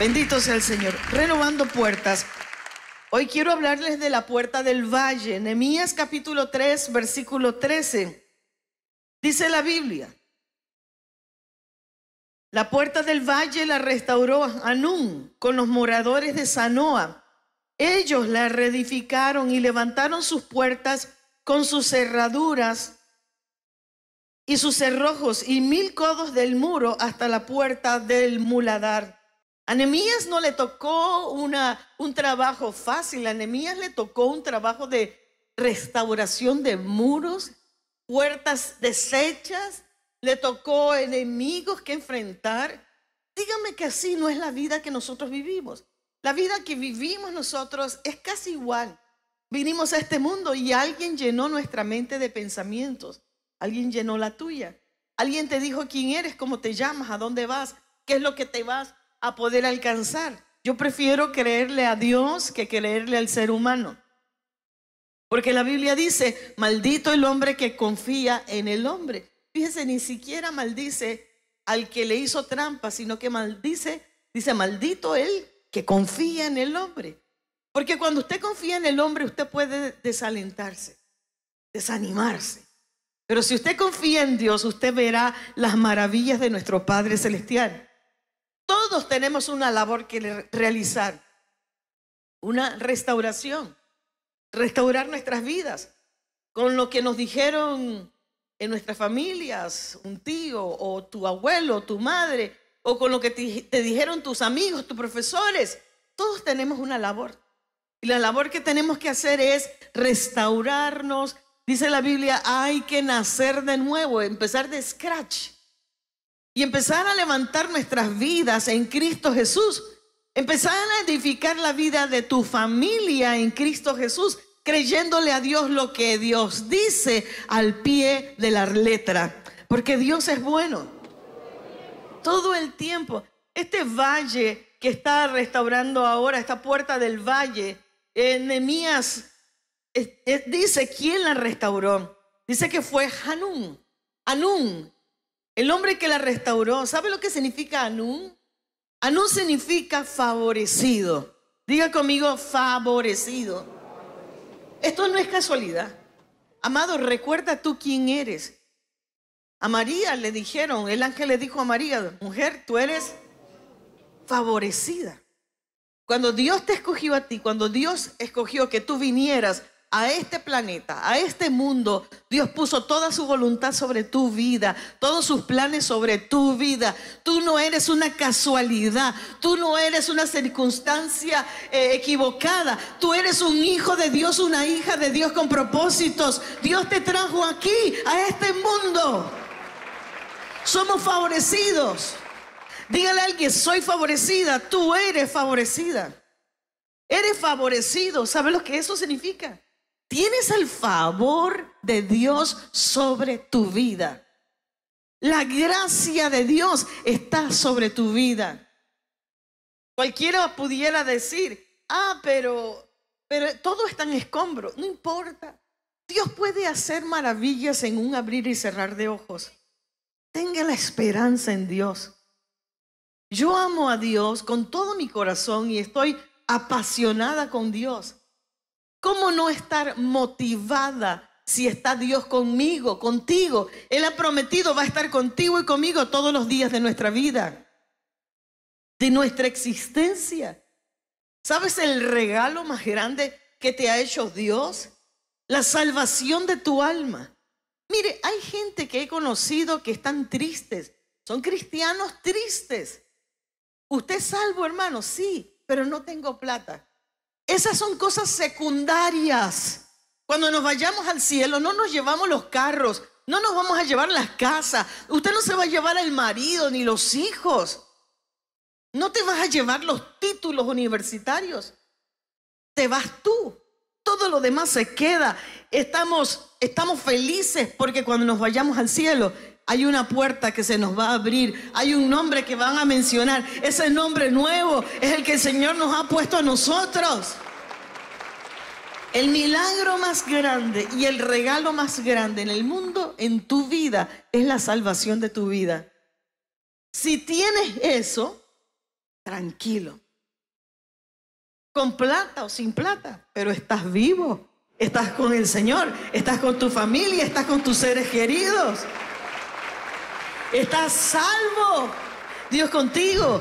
Bendito sea el Señor. Renovando puertas. Hoy quiero hablarles de la puerta del valle. Nehemías capítulo 3, versículo 13. Dice la Biblia. La puerta del valle la restauró Anún con los moradores de Sanoa. Ellos la reedificaron y levantaron sus puertas con sus cerraduras y sus cerrojos y mil codos del muro hasta la puerta del muladar. A no le tocó una, un trabajo fácil, a le tocó un trabajo de restauración de muros, puertas deshechas, le tocó enemigos que enfrentar. Dígame que así no es la vida que nosotros vivimos. La vida que vivimos nosotros es casi igual. Vinimos a este mundo y alguien llenó nuestra mente de pensamientos, alguien llenó la tuya, alguien te dijo quién eres, cómo te llamas, a dónde vas, qué es lo que te vas a poder alcanzar. Yo prefiero creerle a Dios que creerle al ser humano. Porque la Biblia dice, maldito el hombre que confía en el hombre. Fíjese, ni siquiera maldice al que le hizo trampa, sino que maldice, dice, maldito el que confía en el hombre. Porque cuando usted confía en el hombre, usted puede desalentarse, desanimarse. Pero si usted confía en Dios, usted verá las maravillas de nuestro Padre Celestial tenemos una labor que realizar, una restauración, restaurar nuestras vidas con lo que nos dijeron en nuestras familias, un tío o tu abuelo, tu madre, o con lo que te, te dijeron tus amigos, tus profesores. Todos tenemos una labor. Y la labor que tenemos que hacer es restaurarnos. Dice la Biblia, hay que nacer de nuevo, empezar de scratch y empezar a levantar nuestras vidas en Cristo Jesús. Empezar a edificar la vida de tu familia en Cristo Jesús, creyéndole a Dios lo que Dios dice al pie de la letra. Porque Dios es bueno. Todo el tiempo. Este valle que está restaurando ahora, esta puerta del valle, Enemías eh, dice quién la restauró. Dice que fue Hanún. Hanún el hombre que la restauró, ¿sabe lo que significa Anún? Anún significa favorecido. Diga conmigo, favorecido. Esto no es casualidad. Amado, recuerda tú quién eres. A María le dijeron, el ángel le dijo a María, mujer, tú eres favorecida. Cuando Dios te escogió a ti, cuando Dios escogió que tú vinieras a este planeta, a este mundo, Dios puso toda su voluntad sobre tu vida, todos sus planes sobre tu vida. Tú no eres una casualidad, tú no eres una circunstancia eh, equivocada, tú eres un hijo de Dios, una hija de Dios con propósitos. Dios te trajo aquí, a este mundo. Somos favorecidos. Dígale a alguien, soy favorecida, tú eres favorecida. Eres favorecido. ¿Sabes lo que eso significa? Tienes el favor de Dios sobre tu vida. La gracia de Dios está sobre tu vida. Cualquiera pudiera decir, ah, pero, pero todo está en escombro. No importa. Dios puede hacer maravillas en un abrir y cerrar de ojos. Tenga la esperanza en Dios. Yo amo a Dios con todo mi corazón y estoy apasionada con Dios. ¿Cómo no estar motivada si está Dios conmigo, contigo? Él ha prometido, va a estar contigo y conmigo todos los días de nuestra vida, de nuestra existencia. ¿Sabes el regalo más grande que te ha hecho Dios? La salvación de tu alma. Mire, hay gente que he conocido que están tristes. Son cristianos tristes. Usted es salvo, hermano, sí, pero no tengo plata. Esas son cosas secundarias. Cuando nos vayamos al cielo, no nos llevamos los carros, no nos vamos a llevar las casas. Usted no se va a llevar al marido ni los hijos. No te vas a llevar los títulos universitarios. Te vas tú todo lo demás se queda. Estamos, estamos felices porque cuando nos vayamos al cielo hay una puerta que se nos va a abrir, hay un nombre que van a mencionar. Ese nombre nuevo es el que el Señor nos ha puesto a nosotros. El milagro más grande y el regalo más grande en el mundo, en tu vida, es la salvación de tu vida. Si tienes eso, tranquilo con plata o sin plata, pero estás vivo, estás con el Señor, estás con tu familia, estás con tus seres queridos, estás salvo, Dios contigo.